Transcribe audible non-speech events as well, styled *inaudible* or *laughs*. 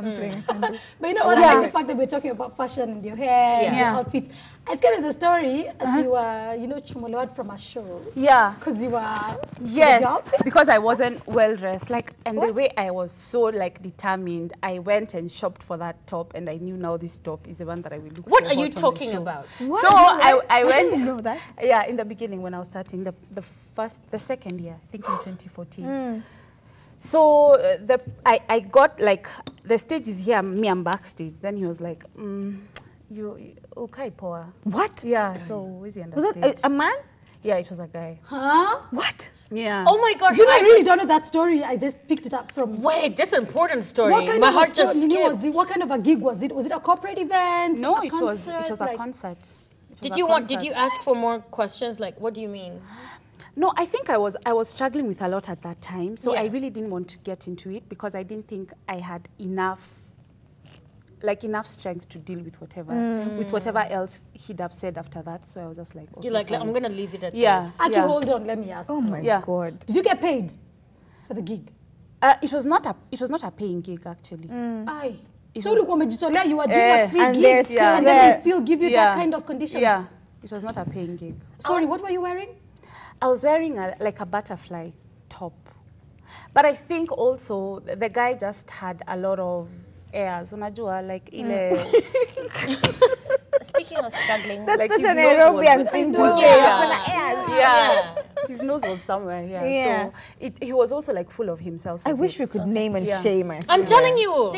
Hmm. on mm. playing. *laughs* but you know what? Yeah. I like the fact that we're talking about fashion and your hair yeah. and your outfits. I scared there's a story as uh-huh. uh -huh. you were, you know, chumolod from a show. Yeah. Because you were. Yes. Because I wasn't well dressed. Like, and what? the way I was so like determined, I went and shopped for that top, and I knew now this top is the one that I will look. What so are you talking about? What? So I, I went. you know that? Yeah, in the beginning when I was starting the the first the second year, I think in 2014. Mm. So uh, the I, I got like the stage is here, me I'm backstage. Then he was like, mm, you okay poa. What? Yeah, so is he under Was that a, a, man? Yeah, it was a guy. Huh? What? Yeah. Oh my god! You know, I, I really don't know that story. I just picked it up from. Wait, that's an important story. What kind my of heart story, just Was it, what kind of a gig was it? Was it a corporate event? No, it concert? was it was like, a concert. Did you want? Did you ask for more questions? Like, what do you mean? No, I think I was I was struggling with a lot at that time, so yes. I really didn't want to get into it because I didn't think I had enough like enough strength to deal with whatever mm. with whatever else he'd have said after that. So I was just like, okay, you're like, fine. I'm gonna leave it at yeah. this. Aki, yeah. hold on, let me ask. Oh them. my yeah. god! Did you get paid for the gig? Uh, it was not a it was not a paying gig actually. Mm. Aye so look you were doing eh, a free and gig yeah. and then they still give you yeah. that kind of conditions yeah it was not a paying gig sorry um, what were you wearing i was wearing a, like a butterfly top but i think also the guy just had a lot of airs unajua like hmm. ile *laughs* Speaking of struggling, that's like such an Nairobian thing to say. Yeah. Yeah. yeah. His nose was somewhere here. Yeah. So it, he was also like full of himself. I wish we could name and shame us. I'm telling you.